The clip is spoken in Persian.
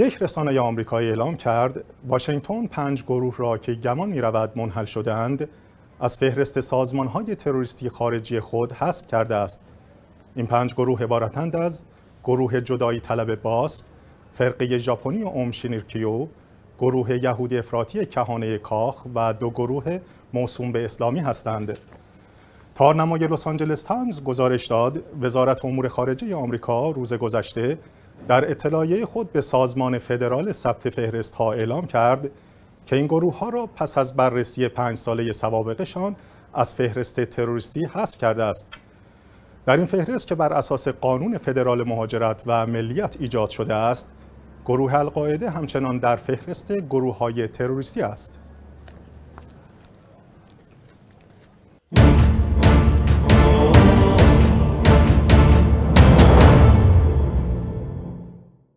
یک رسانه آمریکایی اعلام کرد واشنگتن پنج گروه را که گمان می منحل شدهاند از فهرست سازمان های تروریستی خارجی خود حذف کرده است این پنج گروه عبارتند از گروه جدایی طلب باس، فرقه ژاپنی اوم شینیرکیو، گروه یهودی افراطی کهانه کاخ و دو گروه موسوم به اسلامی هستند. تارنمای لس آنجلس تایمز گزارش داد وزارت امور خارجه آمریکا روز گذشته در اطلاعیه خود به سازمان فدرال ثبت فهرست ها اعلام کرد که این گروه ها را پس از بررسی پنج ساله سوابقشان از فهرست تروریستی حذف کرده است. در این فهرست که بر اساس قانون فدرال مهاجرت و ملیت ایجاد شده است، گروه القاعده همچنان در فهرست گروه های تروریستی است.